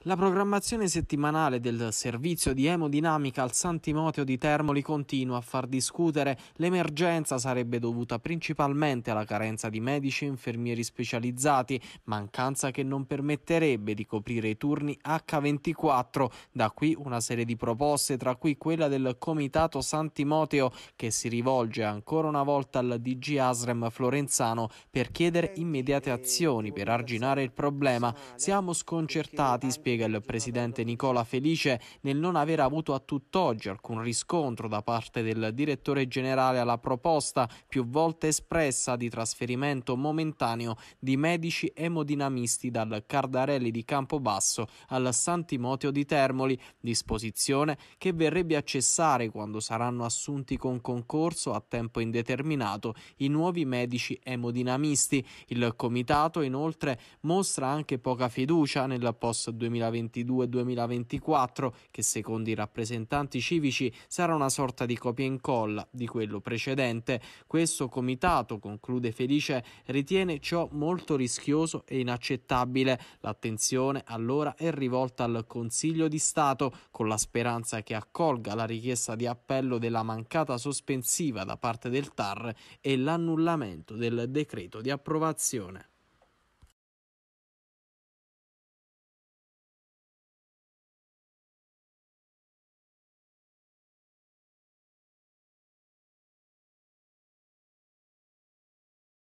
La programmazione settimanale del servizio di emodinamica al San Timoteo di Termoli continua a far discutere. L'emergenza sarebbe dovuta principalmente alla carenza di medici e infermieri specializzati, mancanza che non permetterebbe di coprire i turni H24. Da qui una serie di proposte, tra cui quella del Comitato San Timoteo, che si rivolge ancora una volta al DG Asrem Florenzano per chiedere immediate azioni per arginare il problema. Siamo sconcertati, spiega spiega il presidente Nicola Felice nel non aver avuto a tutt'oggi alcun riscontro da parte del direttore generale alla proposta più volte espressa di trasferimento momentaneo di medici emodinamisti dal Cardarelli di Campobasso al San Timoteo di Termoli, disposizione che verrebbe a cessare quando saranno assunti con concorso a tempo indeterminato i nuovi medici emodinamisti. Il comitato inoltre mostra anche poca fiducia nella post 2020 2022-2024 che secondo i rappresentanti civici sarà una sorta di copia e incolla di quello precedente. Questo comitato, conclude Felice, ritiene ciò molto rischioso e inaccettabile. L'attenzione allora è rivolta al Consiglio di Stato con la speranza che accolga la richiesta di appello della mancata sospensiva da parte del TAR e l'annullamento del decreto di approvazione.